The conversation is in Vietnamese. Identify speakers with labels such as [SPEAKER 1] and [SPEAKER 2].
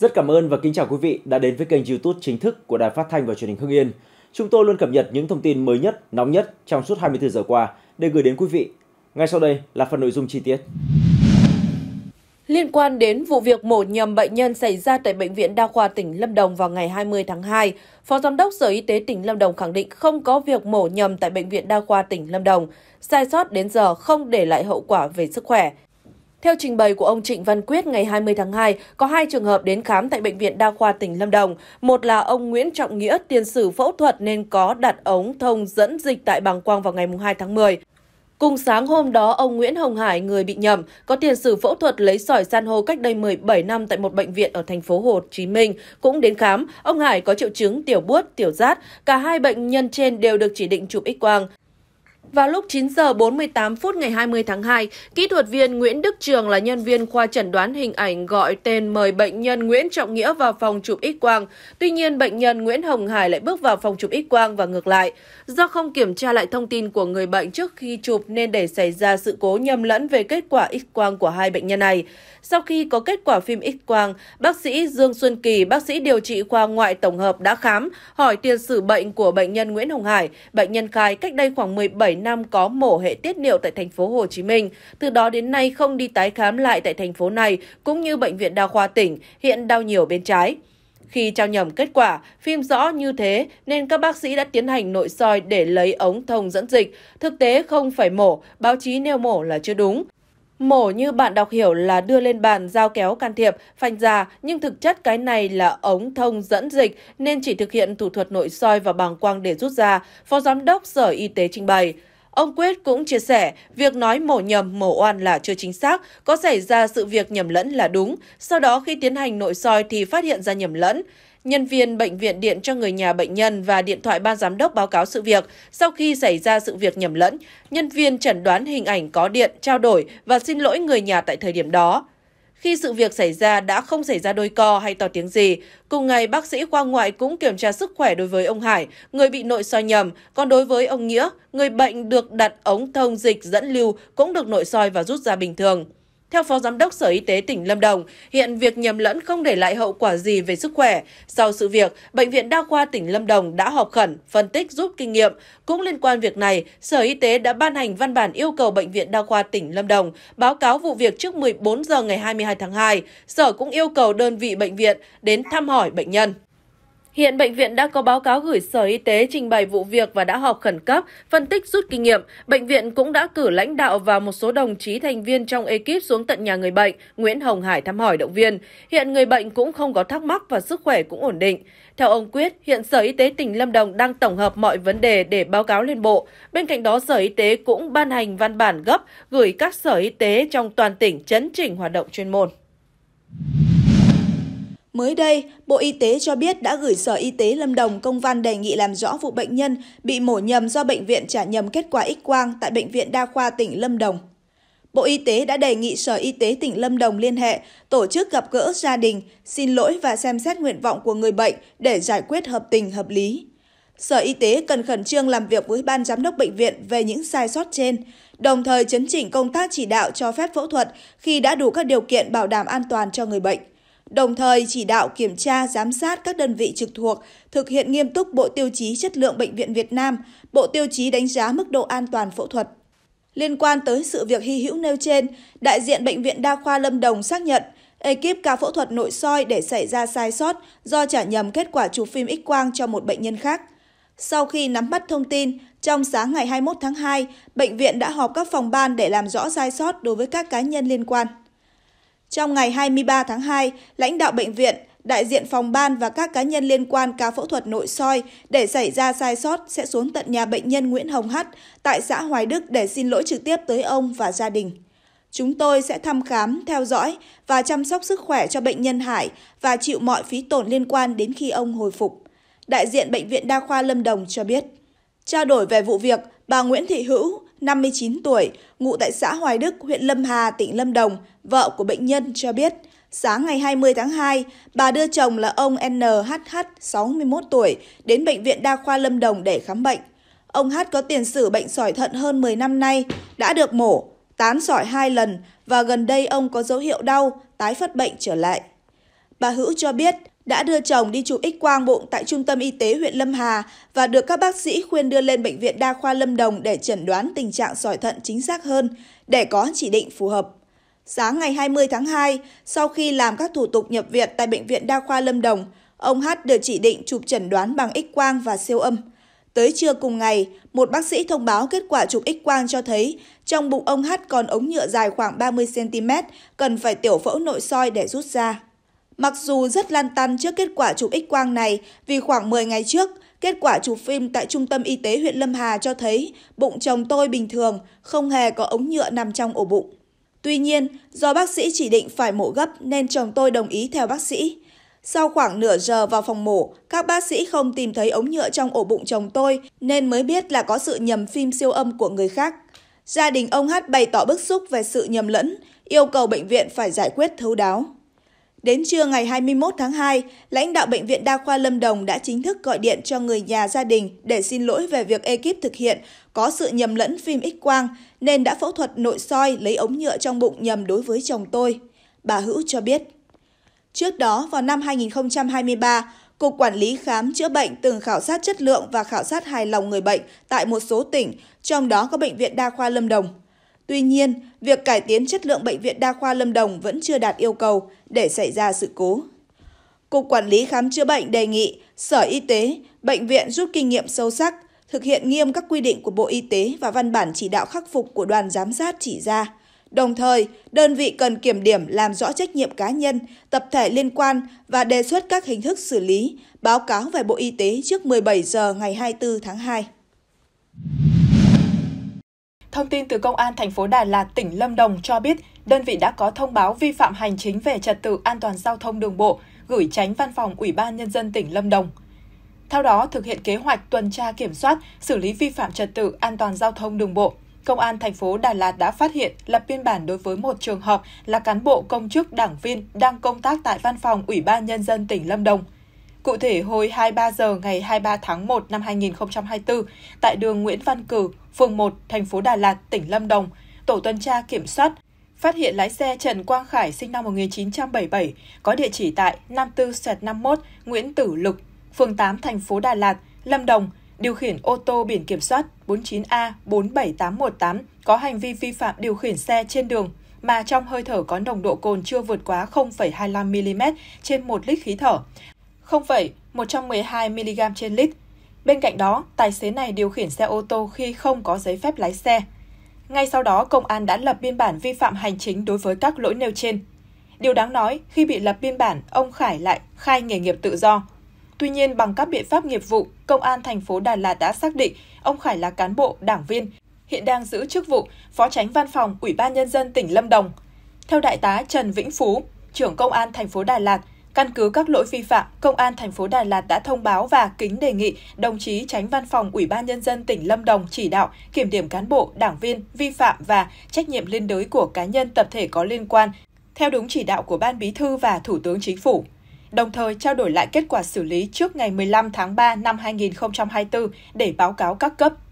[SPEAKER 1] Rất cảm ơn và kính chào quý vị đã đến với kênh YouTube chính thức của Đài Phát thanh và Truyền hình Hưng Yên. Chúng tôi luôn cập nhật những thông tin mới nhất, nóng nhất trong suốt 24 giờ qua để gửi đến quý vị. Ngay sau đây là phần nội dung chi tiết.
[SPEAKER 2] Liên quan đến vụ việc mổ nhầm bệnh nhân xảy ra tại Bệnh viện Đa khoa tỉnh Lâm Đồng vào ngày 20 tháng 2, Phó Giám đốc Sở Y tế tỉnh Lâm Đồng khẳng định không có việc mổ nhầm tại Bệnh viện Đa khoa tỉnh Lâm Đồng. Sai sót đến giờ không để lại hậu quả về sức khỏe. Theo trình bày của ông Trịnh Văn Quyết ngày 20 tháng 2, có hai trường hợp đến khám tại Bệnh viện Đa khoa tỉnh Lâm Đồng. Một là ông Nguyễn Trọng Nghĩa tiền sử phẫu thuật nên có đặt ống thông dẫn dịch tại bàng quang vào ngày 2 tháng 10. Cùng sáng hôm đó, ông Nguyễn Hồng Hải, người bị nhầm, có tiền sử phẫu thuật lấy sỏi san hô cách đây 17 năm tại một bệnh viện ở thành phố Hồ Chí Minh, cũng đến khám. Ông Hải có triệu chứng tiểu buốt, tiểu rát. Cả hai bệnh nhân trên đều được chỉ định chụp X-quang. Vào lúc 9 giờ 48 phút ngày 20 tháng 2, kỹ thuật viên Nguyễn Đức Trường là nhân viên khoa chẩn đoán hình ảnh gọi tên mời bệnh nhân Nguyễn Trọng Nghĩa vào phòng chụp X quang. Tuy nhiên, bệnh nhân Nguyễn Hồng Hải lại bước vào phòng chụp X quang và ngược lại. Do không kiểm tra lại thông tin của người bệnh trước khi chụp nên để xảy ra sự cố nhầm lẫn về kết quả X quang của hai bệnh nhân này. Sau khi có kết quả phim X quang, bác sĩ Dương Xuân Kỳ, bác sĩ điều trị khoa ngoại tổng hợp đã khám, hỏi tiền sử bệnh của bệnh nhân Nguyễn Hồng Hải. Bệnh nhân khai cách đây khoảng 17 năm có mổ hệ tiết niệu tại thành phố Hồ Chí Minh, từ đó đến nay không đi tái khám lại tại thành phố này cũng như bệnh viện đa khoa tỉnh, hiện đau nhiều bên trái. Khi trao nhầm kết quả, phim rõ như thế nên các bác sĩ đã tiến hành nội soi để lấy ống thông dẫn dịch. Thực tế không phải mổ, báo chí nêu mổ là chưa đúng. Mổ như bạn đọc hiểu là đưa lên bàn dao kéo can thiệp, phanh ra, nhưng thực chất cái này là ống thông dẫn dịch nên chỉ thực hiện thủ thuật nội soi và bằng quang để rút ra, Phó Giám đốc Sở Y tế trình bày. Ông Quyết cũng chia sẻ, việc nói mổ nhầm, mổ oan là chưa chính xác, có xảy ra sự việc nhầm lẫn là đúng, sau đó khi tiến hành nội soi thì phát hiện ra nhầm lẫn. Nhân viên bệnh viện điện cho người nhà bệnh nhân và điện thoại ban giám đốc báo cáo sự việc. Sau khi xảy ra sự việc nhầm lẫn, nhân viên chẩn đoán hình ảnh có điện, trao đổi và xin lỗi người nhà tại thời điểm đó. Khi sự việc xảy ra đã không xảy ra đôi co hay to tiếng gì. Cùng ngày, bác sĩ khoa ngoại cũng kiểm tra sức khỏe đối với ông Hải, người bị nội soi nhầm. Còn đối với ông Nghĩa, người bệnh được đặt ống thông dịch dẫn lưu cũng được nội soi và rút ra bình thường. Theo Phó Giám đốc Sở Y tế tỉnh Lâm Đồng, hiện việc nhầm lẫn không để lại hậu quả gì về sức khỏe. Sau sự việc, Bệnh viện Đa khoa tỉnh Lâm Đồng đã họp khẩn, phân tích rút kinh nghiệm. Cũng liên quan việc này, Sở Y tế đã ban hành văn bản yêu cầu Bệnh viện Đa khoa tỉnh Lâm Đồng báo cáo vụ việc trước 14 giờ ngày 22 tháng 2. Sở cũng yêu cầu đơn vị bệnh viện đến thăm hỏi bệnh nhân. Hiện bệnh viện đã có báo cáo gửi Sở Y tế trình bày vụ việc và đã họp khẩn cấp, phân tích rút kinh nghiệm. Bệnh viện cũng đã cử lãnh đạo và một số đồng chí thành viên trong ekip xuống tận nhà người bệnh, Nguyễn Hồng Hải thăm hỏi động viên. Hiện người bệnh cũng không có thắc mắc và sức khỏe cũng ổn định. Theo ông Quyết, hiện Sở Y tế tỉnh Lâm Đồng đang tổng hợp mọi vấn đề để báo cáo lên Bộ. Bên cạnh đó, Sở Y tế cũng ban hành văn bản gấp gửi các Sở Y tế trong toàn tỉnh chấn chỉnh hoạt động chuyên môn.
[SPEAKER 3] Mới đây, Bộ Y tế cho biết đã gửi Sở Y tế Lâm Đồng công văn đề nghị làm rõ vụ bệnh nhân bị mổ nhầm do bệnh viện trả nhầm kết quả X quang tại Bệnh viện Đa khoa tỉnh Lâm Đồng. Bộ Y tế đã đề nghị Sở Y tế tỉnh Lâm Đồng liên hệ, tổ chức gặp gỡ gia đình, xin lỗi và xem xét nguyện vọng của người bệnh để giải quyết hợp tình hợp lý. Sở Y tế cần khẩn trương làm việc với Ban Giám đốc Bệnh viện về những sai sót trên, đồng thời chấn chỉnh công tác chỉ đạo cho phép phẫu thuật khi đã đủ các điều kiện bảo đảm an toàn cho người bệnh đồng thời chỉ đạo kiểm tra giám sát các đơn vị trực thuộc thực hiện nghiêm túc Bộ Tiêu chí Chất lượng Bệnh viện Việt Nam, Bộ Tiêu chí đánh giá mức độ an toàn phẫu thuật. Liên quan tới sự việc hy hữu nêu trên, đại diện Bệnh viện Đa khoa Lâm Đồng xác nhận, ekip ca phẫu thuật nội soi để xảy ra sai sót do trả nhầm kết quả chụp phim x-quang cho một bệnh nhân khác. Sau khi nắm bắt thông tin, trong sáng ngày 21 tháng 2, bệnh viện đã họp các phòng ban để làm rõ sai sót đối với các cá nhân liên quan. Trong ngày 23 tháng 2, lãnh đạo bệnh viện, đại diện phòng ban và các cá nhân liên quan ca phẫu thuật nội soi để xảy ra sai sót sẽ xuống tận nhà bệnh nhân Nguyễn Hồng Hắt tại xã Hoài Đức để xin lỗi trực tiếp tới ông và gia đình. Chúng tôi sẽ thăm khám, theo dõi và chăm sóc sức khỏe cho bệnh nhân Hải và chịu mọi phí tổn liên quan đến khi ông hồi phục. Đại diện Bệnh viện Đa khoa Lâm Đồng cho biết. Trao đổi về vụ việc, Bà Nguyễn Thị Hữu, 59 tuổi, ngụ tại xã Hoài Đức, huyện Lâm Hà, tỉnh Lâm Đồng, vợ của bệnh nhân cho biết, sáng ngày 20 tháng 2, bà đưa chồng là ông NHH, 61 tuổi, đến Bệnh viện Đa khoa Lâm Đồng để khám bệnh. Ông H có tiền sử bệnh sỏi thận hơn 10 năm nay, đã được mổ, tán sỏi 2 lần và gần đây ông có dấu hiệu đau, tái phát bệnh trở lại. Bà Hữu cho biết đã đưa chồng đi chụp X quang bụng tại trung tâm y tế huyện Lâm Hà và được các bác sĩ khuyên đưa lên bệnh viện đa khoa Lâm Đồng để chẩn đoán tình trạng sỏi thận chính xác hơn để có chỉ định phù hợp. Sáng ngày 20 tháng 2, sau khi làm các thủ tục nhập viện tại bệnh viện đa khoa Lâm Đồng, ông H được chỉ định chụp chẩn đoán bằng X quang và siêu âm. Tới trưa cùng ngày, một bác sĩ thông báo kết quả chụp X quang cho thấy trong bụng ông H còn ống nhựa dài khoảng 30 cm, cần phải tiểu phẫu nội soi để rút ra. Mặc dù rất lan tăn trước kết quả chụp X quang này vì khoảng 10 ngày trước, kết quả chụp phim tại Trung tâm Y tế huyện Lâm Hà cho thấy bụng chồng tôi bình thường, không hề có ống nhựa nằm trong ổ bụng. Tuy nhiên, do bác sĩ chỉ định phải mổ gấp nên chồng tôi đồng ý theo bác sĩ. Sau khoảng nửa giờ vào phòng mổ, các bác sĩ không tìm thấy ống nhựa trong ổ bụng chồng tôi nên mới biết là có sự nhầm phim siêu âm của người khác. Gia đình ông Hát bày tỏ bức xúc về sự nhầm lẫn, yêu cầu bệnh viện phải giải quyết thấu đáo. Đến trưa ngày 21 tháng 2, lãnh đạo Bệnh viện Đa khoa Lâm Đồng đã chính thức gọi điện cho người nhà gia đình để xin lỗi về việc ekip thực hiện có sự nhầm lẫn phim x-quang nên đã phẫu thuật nội soi lấy ống nhựa trong bụng nhầm đối với chồng tôi. Bà Hữu cho biết. Trước đó, vào năm 2023, Cục Quản lý Khám Chữa Bệnh từng khảo sát chất lượng và khảo sát hài lòng người bệnh tại một số tỉnh, trong đó có Bệnh viện Đa khoa Lâm Đồng. Tuy nhiên, việc cải tiến chất lượng Bệnh viện Đa khoa Lâm Đồng vẫn chưa đạt yêu cầu để xảy ra sự cố. Cục Quản lý Khám chữa bệnh đề nghị Sở Y tế, bệnh viện rút kinh nghiệm sâu sắc, thực hiện nghiêm các quy định của Bộ Y tế và văn bản chỉ đạo khắc phục của đoàn giám sát chỉ ra. Đồng thời, đơn vị cần kiểm điểm làm rõ trách nhiệm cá nhân, tập thể liên quan và đề xuất các hình thức xử lý, báo cáo về Bộ Y tế trước 17 giờ ngày 24 tháng 2. Thông tin từ Công an thành phố Đà Lạt, tỉnh Lâm Đồng cho biết,
[SPEAKER 1] đơn vị đã có thông báo vi phạm hành chính về trật tự an toàn giao thông đường bộ gửi tránh văn phòng Ủy ban Nhân dân tỉnh Lâm Đồng. Theo đó, thực hiện kế hoạch tuần tra kiểm soát, xử lý vi phạm trật tự an toàn giao thông đường bộ, Công an thành phố Đà Lạt đã phát hiện lập biên bản đối với một trường hợp là cán bộ công chức đảng viên đang công tác tại văn phòng Ủy ban Nhân dân tỉnh Lâm Đồng – Cụ thể, hồi 23 giờ ngày 23 tháng 1 năm 2024, tại đường Nguyễn Văn Cử, phường 1, thành phố Đà Lạt, tỉnh Lâm Đồng, tổ tuần tra kiểm soát phát hiện lái xe Trần Quang Khải sinh năm 1977 có địa chỉ tại 54-51 Nguyễn Tử Lực, phường 8, thành phố Đà Lạt, Lâm Đồng, điều khiển ô tô biển kiểm soát 49A47818 có hành vi vi phạm điều khiển xe trên đường mà trong hơi thở có nồng độ cồn chưa vượt quá 0,25 mm trên 1 lít khí thở, 0,112mg trên lít. Bên cạnh đó, tài xế này điều khiển xe ô tô khi không có giấy phép lái xe. Ngay sau đó, công an đã lập biên bản vi phạm hành chính đối với các lỗi nêu trên. Điều đáng nói, khi bị lập biên bản, ông Khải lại khai nghề nghiệp tự do. Tuy nhiên, bằng các biện pháp nghiệp vụ, Công an thành phố Đà Lạt đã xác định ông Khải là cán bộ, đảng viên, hiện đang giữ chức vụ Phó tránh Văn phòng Ủy ban Nhân dân tỉnh Lâm Đồng. Theo Đại tá Trần Vĩnh Phú, trưởng Công an thành phố Đà Lạt, Căn cứ các lỗi vi phạm, Công an thành phố Đà Lạt đã thông báo và kính đề nghị đồng chí tránh văn phòng Ủy ban Nhân dân tỉnh Lâm Đồng chỉ đạo kiểm điểm cán bộ, đảng viên vi phạm và trách nhiệm liên đới của cá nhân tập thể có liên quan theo đúng chỉ đạo của Ban Bí thư và Thủ tướng Chính phủ đồng thời trao đổi lại kết quả xử lý trước ngày 15 tháng 3 năm 2024 để báo cáo các cấp